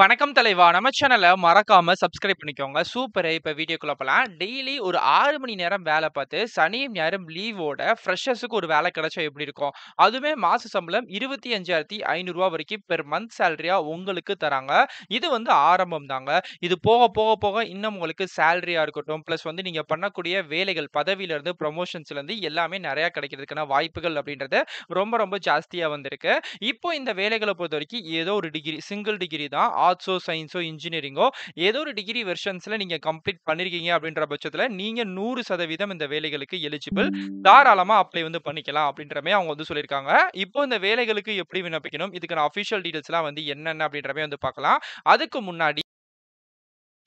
வணக்கம் தலைவா நம்ம சேனலை மறக்காம சப்ஸ்கிரைப் பண்ணிக்கோங்க சூப்பர் இப்போ வீடியோக்குள்ள போகலாம் டெய்லி ஒரு ஆறு மணி நேரம் வேலை பார்த்து சனியும் நேரம் லீவோட ஃப்ரெஷர்ஸுக்கு ஒரு வேலை கிடைச்சா எப்படி இருக்கும் அதுவுமே மாச சம்பளம் இருபத்தி அஞ்சாயிரத்தி ஐநூறுரூவா வரைக்கும் பெர் மந்த் சேலரியா உங்களுக்கு தராங்க இது வந்து ஆரம்பம் தாங்க இது போக போக போக இன்னும் உங்களுக்கு சேலரியா இருக்கட்டும் ப்ளஸ் வந்து நீங்க பண்ணக்கூடிய வேலைகள் பதவியிலேருந்து ப்ரொமோஷன்ஸ்லேருந்து எல்லாமே நிறையா கிடைக்கிறதுக்கான வாய்ப்புகள் அப்படின்றது ரொம்ப ரொம்ப ஜாஸ்தியாக வந்திருக்கு இப்போ இந்த வேலைகளை பொறுத்த வரைக்கும் ஏதோ ஒரு டிகிரி சிங்கிள் டிகிரி தான் ஆர்ட்ஸோ சயின்ஸோ இன்ஜினியரிங்கோ ஏதோ ஒரு டிகிரி வெர்ஷன்ஸில் நீங்கள் கம்ப்ளீட் பண்ணியிருக்கீங்க அப்படின்ற பட்சத்தில் நீங்கள் நூறு சதவீதம் இந்த வேலைகளுக்கு எலிஜிபிள் தாராளமாக அப்ளை வந்து பண்ணிக்கலாம் அப்படின்றமே அவங்க வந்து சொல்லியிருக்காங்க இப்போ இந்த வேலைகளுக்கு எப்படி விண்ணப்பிக்கணும் இதுக்கான அஃபிஷியல் டீட்டெயில்ஸ்லாம் வந்து என்னென்ன அப்படின்றமே வந்து பார்க்கலாம் அதுக்கு முன்னாடி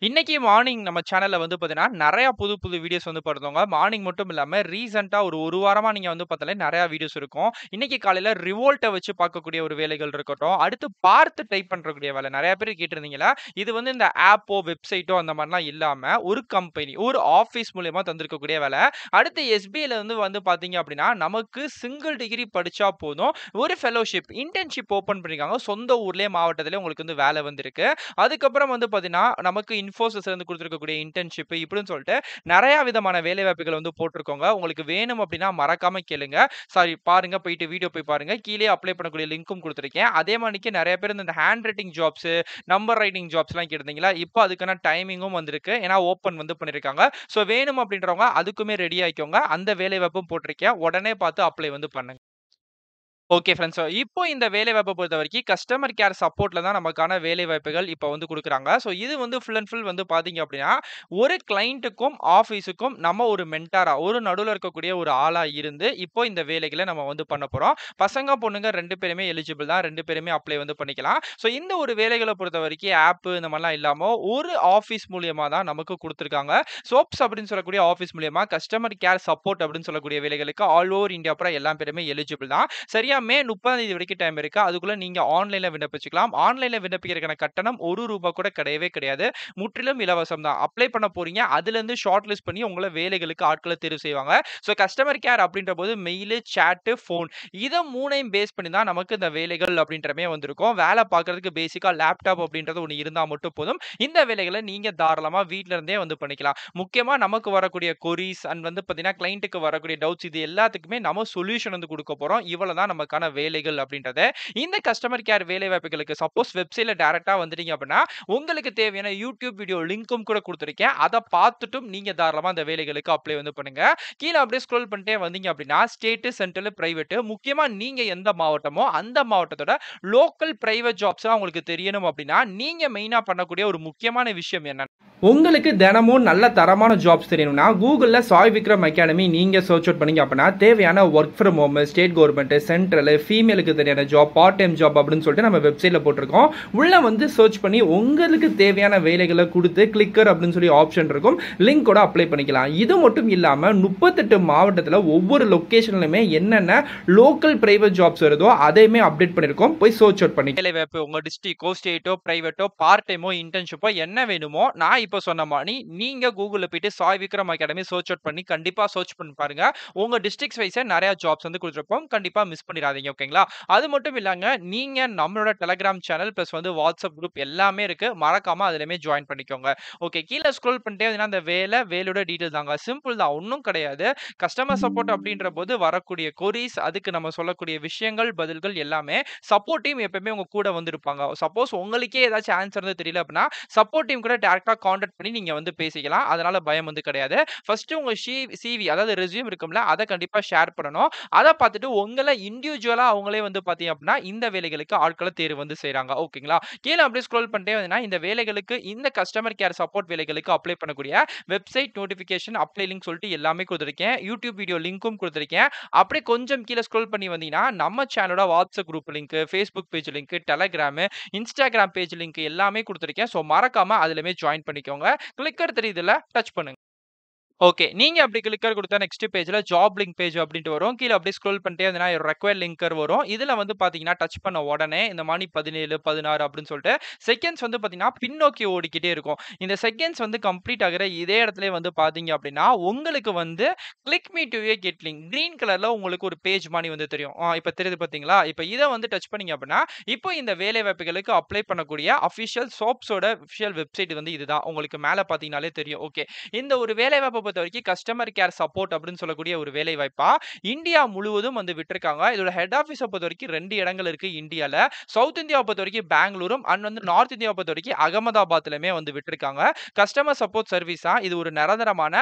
இன்னைக்கு மார்னிங் நம்ம சேனலில் வந்து பார்த்தீங்கன்னா நிறையா புது புது வீடியோஸ் வந்து பார்த்தவங்க மார்னிங் மட்டும் இல்லாமல் ரீசெண்டாக ஒரு ஒரு வாரமாக நீங்கள் வந்து பார்த்தாலே நிறையா வீடியோஸ் இருக்கும் இன்னைக்கு காலையில் ரிவோல்ட்டை வச்சு பார்க்கக்கூடிய ஒரு வேலைகள் இருக்கட்டும் அடுத்து பார்த்து டைப் பண்ணுறக்கூடிய வேலை நிறையா பேர் கேட்டிருந்தீங்களா இது வந்து இந்த ஆப்போ வெப்சைட்டோ அந்த மாதிரிலாம் இல்லாமல் ஒரு கம்பெனி ஒரு ஆஃபீஸ் மூலயமா தந்திருக்கக்கூடிய வேலை அடுத்து எஸ்பிஐல வந்து வந்து பார்த்தீங்க அப்படின்னா நமக்கு சிங்கிள் டிகிரி படித்தா போதும் ஒரு ஃபெலோஷிப் இன்டர்ன்ஷிப் ஓப்பன் பண்ணியிருக்காங்க சொந்த ஊர்லேயே மாவட்டத்திலே உங்களுக்கு வந்து வேலை வந்திருக்கு அதுக்கப்புறம் வந்து பார்த்தீங்கன்னா நமக்கு இன்ஃபோசிஸ் இருந்து கொடுத்துருக்கக்கூடிய இன்டர்ன்ஷிப் இப்படின்னு சொல்லிட்டு நிறைய விதமான வேலைவாய்ப்புகள் வந்து போட்டிருக்கோங்க உங்களுக்கு வேணும் அப்படின்னா மறக்காம கேளுங்க சாரி பாருங்க போயிட்டு வீடியோ போய் பாருங்க கீழே அப்ளை பண்ணக்கூடிய லிங்க்கும் கொடுத்துருக்கேன் அதே மாதிரிக்கு நிறைய பேர் இந்த handwriting jobs number writing ஜாப்ஸ்லாம் கேட்டீங்களா இப்போ அதுக்கான டைமிங்கும் வந்திருக்கு ஏன்னா ஓப்பன் வந்து பண்ணியிருக்காங்க ஸோ வேணும் அப்படின்றவங்க அதுக்குமே ரெடி ஆகிக்கோங்க அந்த வேலைவாய்ப்பும் போட்டிருக்கேன் உடனே பார்த்து அப்ளை வந்து பண்ணுங்க ஓகே ஃப்ரெண்ட்ஸ் இப்போ இந்த வேலைவாய்ப்பை பொறுத்த வரைக்கும் கஸ்டமர் கேர் சப்போர்ட்டில் தான் நமக்கான வேலைவாய்ப்புகள் இப்போ வந்து கொடுக்குறாங்க ஸோ இது வந்து ஃபுல் அண்ட் ஃபுல் வந்து பார்த்தீங்க அப்படின்னா ஒரு கிளைண்ட்டுக்கும் ஆஃபீஸுக்கும் நம்ம ஒரு மென்டாராக ஒரு நடுவில் இருக்கக்கூடிய ஒரு ஆளாக இருந்து இப்போ இந்த வேலைகளை நம்ம வந்து பண்ண போகிறோம் பசங்க பொண்ணுங்க ரெண்டு பேருமே எலிஜிபிள் தான் ரெண்டு பேருமே அப்ளை வந்து பண்ணிக்கலாம் ஸோ இந்த ஒரு வேலைகளை பொறுத்த வரைக்கும் ஆப்பு இந்த மாதிரிலாம் இல்லாமல் ஒரு ஆஃபீஸ் மூலியமாக தான் நமக்கு கொடுத்துருக்காங்க சோப்ஸ் அப்படின்னு சொல்லக்கூடிய ஆஃபீஸ் மூலியமாக கஸ்டமர் கேர் சப்போர்ட் அப்படின்னு சொல்லக்கூடிய வேலைகளுக்கு ஆல் ஓவர் இந்தியா அப்புறம் எல்லா பேருமே எலிஜிபிள் தான் சரியா சரியா மே முப்பதாம் தேதி வரைக்கும் டைம் இருக்கு அதுக்குள்ள நீங்க ஆன்லைன்ல விண்ணப்பிச்சுக்கலாம் ஆன்லைன்ல விண்ணப்பிக்கிறதுக்கான கட்டணம் ஒரு ரூபாய் கூட கிடையவே கிடையாது முற்றிலும் இலவசம் தான் அப்ளை பண்ண போறீங்க அதுல இருந்து ஷார்ட் லிஸ்ட் பண்ணி உங்களை வேலைகளுக்கு ஆட்களை தேர்வு செய்வாங்க ஸோ கஸ்டமர் கேர் அப்படின்ற போது மெயில் சேட்டு ஃபோன் இதை மூணையும் பேஸ் பண்ணி தான் நமக்கு இந்த வேலைகள் அப்படின்றமே வந்திருக்கும் வேலை பார்க்கறதுக்கு பேசிக்காக லேப்டாப் அப்படின்றது ஒன்று இருந்தால் மட்டும் போதும் இந்த வேலைகளை நீங்கள் தாராளமாக வீட்டில இருந்தே வந்து பண்ணிக்கலாம் முக்கியமாக நமக்கு வரக்கூடிய கொரிஸ் அண்ட் வந்து பார்த்தீங்கன்னா கிளைண்ட்டுக்கு வரக்கூடிய டவுட்ஸ் இது எல்லாத்துக்குமே நம்ம சொல்யூஷன் வந்து கொடுக்க போகிறோம் இவ்வளோ தான் நம்ம நமக்கான வேலைகள் அப்படின்றத இந்த கஸ்டமர் கேர் வேலை வாய்ப்புகளுக்கு சப்போஸ் வெப்சைட்ல டேரெக்டாக வந்துட்டீங்க அப்படின்னா உங்களுக்கு தேவையான யூடியூப் வீடியோ லிங்க்கும் கூட கொடுத்துருக்கேன் அதை பார்த்துட்டும் நீங்க தாராளமாக அந்த வேலைகளுக்கு அப்ளை வந்து பண்ணுங்க கீழே அப்படியே ஸ்க்ரோல் பண்ணிட்டே வந்தீங்க அப்படின்னா ஸ்டேட்டு சென்ட்ரல் பிரைவேட் முக்கியமா நீங்க எந்த மாவட்டமோ அந்த மாவட்டத்தோட லோக்கல் பிரைவேட் ஜாப்ஸ் உங்களுக்கு தெரியணும் அப்படின்னா நீங்க மெயினா பண்ணக்கூடிய ஒரு முக்கியமான விஷயம் என்ன உங்களுக்கு தினமும் நல்ல தரமான ஜாப்ஸ் தெரியணும்னா கூகுளில் சாய் விக்ரம் அகாடமி நீங்க சர்ச் அவுட் பண்ணீங்க அப்படின்னா தேவையான work from home state government central central ஃபீமேலுக்கு தனியான ஜாப் பார்ட் டைம் ஜாப் அப்படின்னு சொல்லிட்டு நம்ம வெப்சைட்டில் போட்டிருக்கோம் உள்ளே வந்து சர்ச் பண்ணி உங்களுக்கு தேவையான வேலைகளை கொடுத்து கிளிக்கர் அப்படின்னு சொல்லி ஆப்ஷன் இருக்கும் லிங்க் கூட அப்ளை பண்ணிக்கலாம் இது மட்டும் இல்லாமல் முப்பத்தெட்டு மாவட்டத்தில் ஒவ்வொரு லொக்கேஷன்லையுமே என்னென்ன லோக்கல் பிரைவேட் ஜாப்ஸ் வருதோ அதையுமே அப்டேட் பண்ணியிருக்கோம் போய் சர்ச் அவுட் பண்ணி வேலை வாய்ப்பு உங்கள் டிஸ்ட்ரிக்டோ ஸ்டேட்டோ பிரைவேட்டோ பார்ட் டைமோ இன்டர்ன்ஷிப்போ என்ன வேணுமோ நான் இப்போ சொன்ன மாதிரி நீங்கள் கூகுளில் போயிட்டு Sai Vikram academy search out பண்ணி கண்டிப்பாக சர்ச் பண்ணி பாருங்கள் உங்கள் டிஸ்ட்ரிக்ட் வைஸ் நிறையா ஜாப்ஸ் வந்து கொடுத்துருப்போம் கண்டிப்பாக மிஸ் பண்ணிடாங்க மறந்துடாதீங்க ஓகேங்களா அது மட்டும் இல்லாங்க நீங்கள் நம்மளோட டெலகிராம் சேனல் ப்ளஸ் வந்து வாட்ஸ்அப் குரூப் எல்லாமே இருக்குது மறக்காமல் அதுலேயுமே ஜாயின் பண்ணிக்கோங்க ஓகே கீழே ஸ்க்ரோல் பண்ணிட்டே அந்த வேலை வேலோட டீட்டெயில் தாங்க சிம்பிள் தான் ஒன்றும் கிடையாது கஸ்டமர் சப்போர்ட் அப்படின்ற போது வரக்கூடிய கொரிஸ் அதுக்கு நம்ம சொல்லக்கூடிய விஷயங்கள் பதில்கள் எல்லாமே சப்போர்ட் டீம் எப்பவுமே உங்கள் கூட வந்திருப்பாங்க சப்போஸ் உங்களுக்கே ஏதாச்சும் ஆன்சர் வந்து தெரியல அப்படின்னா சப்போர்ட் டீம் கூட டேரெக்டாக கான்டாக்ட் பண்ணி நீங்கள் வந்து பேசிக்கலாம் அதனால் பயம் வந்து கிடையாது ஃபர்ஸ்ட் உங்கள் சி சிவி அதாவது ரெசியூம் இருக்கும்ல அதை கண்டிப்பாக ஷேர் பண்ணணும் அதை பார்த்துட்டு உங்களை இண்டியூ இண்டிவிஜுவலா அவங்களே வந்து பார்த்தீங்க அப்படின்னா இந்த வேலைகளுக்கு ஆட்களை தேர்வு வந்து செய்கிறாங்க ஓகேங்களா கீழே அப்படியே ஸ்க்ரோல் பண்ணிட்டே இந்த வேலைகளுக்கு இந்த கஸ்டமர் கேர் சப்போர்ட் வேலைகளுக்கு அப்ளை பண்ணக்கூடிய வெப்சைட் நோட்டிஃபிகேஷன் அப்ளை லிங்க் சொல்லிட்டு எல்லாமே கொடுத்துருக்கேன் யூடியூப் வீடியோ லிங்க்கும் கொடுத்துருக்கேன் அப்படியே கொஞ்சம் கீழே ஸ்க்ரோல் பண்ணி வந்தீங்கன்னா நம்ம சேனலோட WhatsApp group link Facebook page link Telegram Instagram page link எல்லாமே கொடுத்துருக்கேன் ஸோ மறக்காம அதுலமே ஜாயின் பண்ணிக்கோங்க கிளிக்கர் தெரியுதுல டச் பண்ணுங்க ஓகே நீங்கள் அப்படி கிளிக்கர் கொடுத்தா நெக்ஸ்ட் பேஜில் ஜாப் லிங்க் பேஜ் அப்படின்ட்டு வரும் கீழே அப்படியே ஸ்க்ரோல் பண்ணிட்டே அதுனா ரெக்வயர் லிங்கர் வரும் இதில் வந்து பார்த்தீங்கன்னா டச் பண்ண உடனே இந்த மணி பதினேழு பதினாறு அப்படின்னு சொல்லிட்டு செகண்ட்ஸ் வந்து பார்த்தீங்கன்னா பின்னோக்கி ஓடிக்கிட்டே இருக்கும் இந்த செகண்ட்ஸ் வந்து கம்ப்ளீட் ஆகிற இதே இடத்துல வந்து பாத்தீங்க அப்படின்னா உங்களுக்கு வந்து click me to a get link green கலரில் உங்களுக்கு ஒரு பேஜ் மணி வந்து தெரியும் இப்போ தெரியுது பார்த்தீங்களா இப்போ இதை வந்து டச் பண்ணீங்க அப்படின்னா இப்போ இந்த வேலை வாய்ப்புகளுக்கு அப்ளை பண்ணக்கூடிய அஃபிஷியல் சோப்ஸோட அஃபிஷியல் வெப்சைட் வந்து இதுதான் உங்களுக்கு மேலே பாத்தீங்கன்னாலே தெரியும் ஓகே இந்த ஒரு வேலை வாய்ப்பு பொறுத்த வரைக்கும் கஸ்டமர் கேர் சப்போர்ட் அப்படின்னு சொல்லக்கூடிய ஒரு வேலை வாய்ப்பா இந்தியா முழுவதும் வந்து விட்டுருக்காங்க இதோட ஹெட் ஆஃபீஸை பொறுத்த வரைக்கும் ரெண்டு இடங்கள் இருக்கு இந்தியாவில் சவுத் இந்தியாவை பொறுத்த வரைக்கும் பெங்களூரும் அண்ட் வந்து நார்த் இந்தியாவை பொறுத்த வரைக்கும் அகமதாபாத்லயுமே வந்து விட்டுருக்காங்க கஸ்டமர் சப்போர்ட் சர்வீஸா இது ஒரு நிரந்தரமான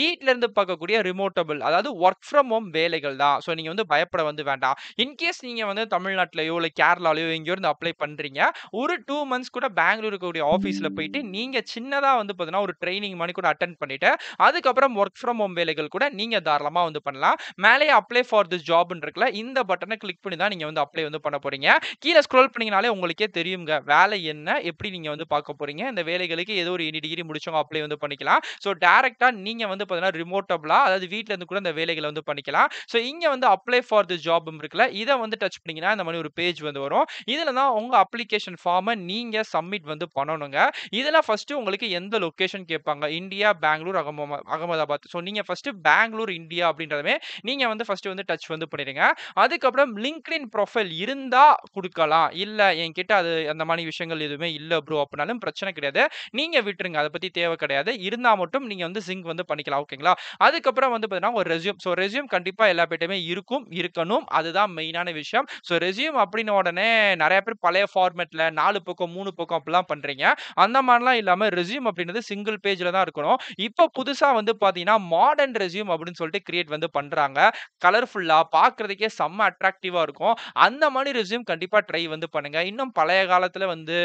வீட்டில இருந்து பார்க்கக்கூடிய ரிமோட்டபிள் அதாவது ஒர்க் ஃப்ரம் ஹோம் வேலைகள் தான் ஸோ நீங்க வந்து பயப்பட வந்து வேண்டாம் இன்கேஸ் நீங்க வந்து தமிழ்நாட்டிலயோ இல்லை கேரளாலையோ எங்கேயோ இருந்து அப்ளை பண்றீங்க ஒரு டூ மந்த்ஸ் கூட பெங்களூர் இருக்கக்கூடிய ஆஃபீஸில் போயிட்டு நீங்க சின்னதாக வந்து பார்த்தீங்கன்னா ஒரு ட்ரைனிங் மாதிரி கூட அட்டன் பண்ணிட்டு அதுக்கப்புறம் அதுக்கப்புறம் ஒர்க் ஃப்ரம் ஹோம் வேலைகள் கூட நீங்கள் தாராளமாக வந்து பண்ணலாம் மேலே அப்ளை ஃபார் திஸ் ஜாப் இருக்குல்ல இந்த பட்டனை கிளிக் பண்ணி தான் நீங்கள் வந்து அப்ளை வந்து பண்ண போகிறீங்க கீழே ஸ்க்ரோல் பண்ணிங்கனாலே உங்களுக்கே தெரியுங்க வேலை என்ன எப்படி நீங்கள் வந்து பார்க்க போகிறீங்க இந்த வேலைகளுக்கு ஏதோ ஒரு இனி டிகிரி முடிச்சவங்க அப்ளை வந்து பண்ணிக்கலாம் ஸோ டேரக்டா நீங்கள் வந்து பார்த்தீங்கன்னா ரிமோட்டபிளாக அதாவது இருந்து கூட இந்த வேலைகளை வந்து பண்ணிக்கலாம் ஸோ இங்கே வந்து அப்ளை ஃபார் திஸ் ஜாப் இருக்குல்ல இதை வந்து டச் பண்ணீங்கன்னா இந்த மாதிரி ஒரு பேஜ் வந்து வரும் இதில் தான் உங்கள் அப்ளிகேஷன் ஃபார்மை நீங்கள் சப்மிட் வந்து பண்ணணுங்க இதெல்லாம் ஃபஸ்ட்டு உங்களுக்கு எந்த லொக்கேஷன் கேட்பாங்க இந்தியா பெங்களூர் அகமதாபாத் அகமதாபாத் ஸோ நீங்கள் ஃபஸ்ட்டு பெங்களூர் இந்தியா அப்படின்றதுமே நீங்கள் வந்து ஃபஸ்ட்டு வந்து டச் வந்து பண்ணிடுங்க அதுக்கப்புறம் லிங்க்டின் ப்ரொஃபைல் இருந்தால் கொடுக்கலாம் இல்லை என்கிட்ட அது அந்த மாதிரி விஷயங்கள் எதுவுமே இல்லை ப்ரோ அப்படின்னாலும் பிரச்சனை கிடையாது நீங்கள் விட்டுருங்க அதை பற்றி தேவை கிடையாது இருந்தால் மட்டும் நீங்கள் வந்து சிங்க் வந்து பண்ணிக்கலாம் ஓகேங்களா அதுக்கப்புறம் வந்து பார்த்தீங்கன்னா ஒரு ரெசியூம் ஸோ ரெசியூம் கண்டிப்பாக எல்லா பேட்டையுமே இருக்கும் இருக்கணும் அதுதான் மெயினான விஷயம் ஸோ ரெசியூம் அப்படின்னு உடனே நிறைய பேர் பழைய ஃபார்மேட்டில் நாலு பக்கம் மூணு பக்கம் அப்படிலாம் பண்ணுறீங்க அந்த மாதிரிலாம் இல்லாமல் ரெசியூம் அப்படின்றது சிங்கிள் பேஜில் தான் இருக்கணும் இப்போ புதுசாக வந்து வந்து பார்த்தீங்கன்னா மாடர்ன் ரெசியூம் அப்படின்னு சொல்லிட்டு கிரியேட் வந்து பண்ணுறாங்க கலர்ஃபுல்லாக பார்க்குறதுக்கே செம்ம அட்ராக்டிவாக இருக்கும் அந்த மாதிரி ரெசியூம் கண்டிப்பாக ட்ரை வந்து பண்ணுங்கள் இன்னும் பழைய காலத்தில் வந்து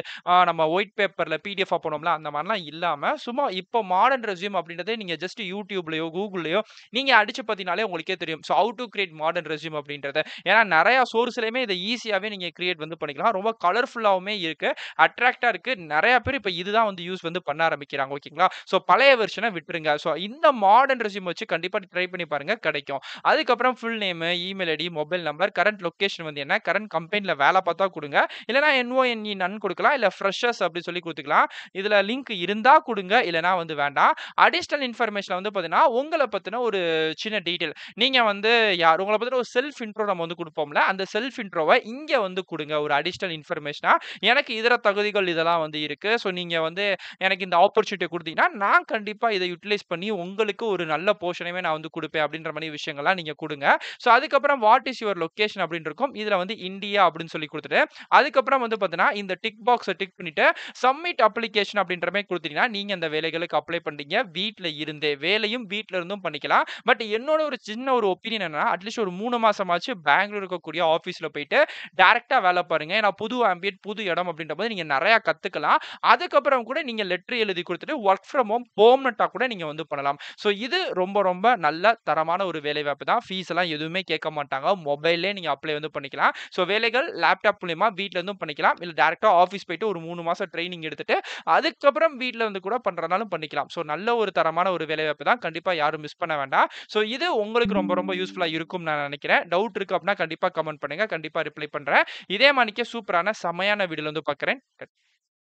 நம்ம ஒயிட் பேப்பரில் பிடிஎஃப் போனோம்ல அந்த மாதிரிலாம் இல்லாமல் சும்மா இப்போ மாடர்ன் ரெசியூம் அப்படின்றத நீங்கள் ஜஸ்ட் யூடியூப்லையோ கூகுள்லையோ நீங்கள் அடிச்சு பார்த்தீங்கனாலே உங்களுக்கே தெரியும் so out to create modern resume அப்படின்றத ஏன்னா நிறையா சோர்ஸ்லையுமே இதை ஈஸியாகவே நீங்கள் கிரியேட் வந்து பண்ணிக்கலாம் ரொம்ப கலர்ஃபுல்லாகவுமே இருக்குது அட்ராக்டாக இருக்குது நிறையா பேர் இப்போ இதுதான் வந்து யூஸ் வந்து பண்ண ஆரம்பிக்கிறாங்க ஓகேங்களா ஸோ பழைய வருஷனை விட்டுருங்க ஸோ இந்த இந்த மாடர்ன் ரெசியூம் வச்சு கண்டிப்பாக ட்ரை பண்ணி பாருங்க கிடைக்கும் அதுக்கப்புறம் full name email ID mobile number current location வந்து என்ன கரண்ட் கம்பெனியில் வேலை பார்த்தா கொடுங்க இல்லைனா என்ஓஎன்இ e நன் கொடுக்கலாம் இல்லை ஃப்ரெஷர்ஸ் அப்படின்னு சொல்லி கொடுத்துக்கலாம் இதில் லிங்க் இருந்தால் கொடுங்க இல்லைனா வந்து வேண்டாம் அடிஷ்னல் இன்ஃபர்மேஷனில் வந்து பார்த்தீங்கன்னா உங்களை பற்றின ஒரு சின்ன டீட்டெயில் நீங்கள் வந்து யார் உங்களை பற்றின ஒரு செல்ஃப் இன்ட்ரோ நம்ம வந்து கொடுப்போம்ல அந்த செல்ஃப் இன்ட்ரோவை இங்கே வந்து கொடுங்க ஒரு அடிஷ்னல் இன்ஃபர்மேஷனாக எனக்கு இதர தகுதிகள் இதெல்லாம் வந்து இருக்குது ஸோ நீங்கள் வந்து எனக்கு இந்த ஆப்பர்ச்சுனிட்டி கொடுத்தீங்கன்னா நான் கண்டிப்பாக இதை யூட்டிலைஸ் பண்ணி உங்களுக்கு ஒரு நல்ல போர்ஷனையுமே நான் வந்து கொடுப்பேன் அப்படின்ற மாதிரி விஷயங்கள்லாம் நீங்கள் கொடுங்க ஸோ அதுக்கப்புறம் வாட் இஸ் யுவர் லொக்கேஷன் அப்படின்னு இருக்கும் இதில் வந்து இந்தியா அப்படின்னு சொல்லி கொடுத்துட்டு அதுக்கப்புறம் வந்து பார்த்தீங்கன்னா இந்த டிக் பாக்ஸை டிக் பண்ணிவிட்டு சப்மிட் அப்ளிகேஷன் அப்படின்ற மாதிரி கொடுத்தீங்கன்னா நீங்கள் அந்த வேலைகளுக்கு அப்ளை பண்ணுறீங்க வீட்டில் இருந்தே வேலையும் வீட்டில் இருந்தும் பண்ணிக்கலாம் பட் என்னோட ஒரு சின்ன ஒரு ஒப்பீனியன் என்னன்னா அட்லீஸ்ட் ஒரு மூணு மாசமாச்சு பெங்களூர் இருக்கக்கூடிய ஆஃபீஸில் போயிட்டு டேரெக்டாக வேலை பாருங்க ஏன்னா புது ஆம்பியட் புது இடம் அப்படின்ற போது நீங்கள் நிறையா கற்றுக்கலாம் அதுக்கப்புறம் கூட நீங்கள் லெட்ரு எழுதி கொடுத்துட்டு ஒர்க் ஃப்ரம் ஹோம் பெர்மனெண்ட்டாக கூட நீங்கள் வந்து பண்ணலாம் பண்ணலாம் ஸோ இது ரொம்ப ரொம்ப நல்ல தரமான ஒரு வாய்ப்பு தான் ஃபீஸ் எல்லாம் எதுவுமே கேட்க மாட்டாங்க மொபைல்லே நீங்கள் அப்ளை வந்து பண்ணிக்கலாம் ஸோ வேலைகள் லேப்டாப் மூலியமாக வீட்டிலேருந்தும் பண்ணிக்கலாம் இல்லை டேரெக்டாக ஆஃபீஸ் போயிட்டு ஒரு மூணு மாதம் ட்ரைனிங் எடுத்துட்டு அதுக்கப்புறம் வீட்டில் வந்து கூட பண்ணுறதுனாலும் பண்ணிக்கலாம் ஸோ நல்ல ஒரு தரமான ஒரு வேலைவாய்ப்பு தான் கண்டிப்பாக யாரும் மிஸ் பண்ண வேண்டாம் ஸோ இது உங்களுக்கு ரொம்ப ரொம்ப யூஸ்ஃபுல்லாக இருக்கும்னு நான் நினைக்கிறேன் டவுட் இருக்குது அப்படின்னா கண்டிப்பாக கமெண்ட் பண்ணுங்கள் கண்டிப்பாக ரிப்ளை பண்ணுறேன் இதே மாதிரிக்கே சூப்பரான செமையான வீடியோ வந்து பார்க்குறேன்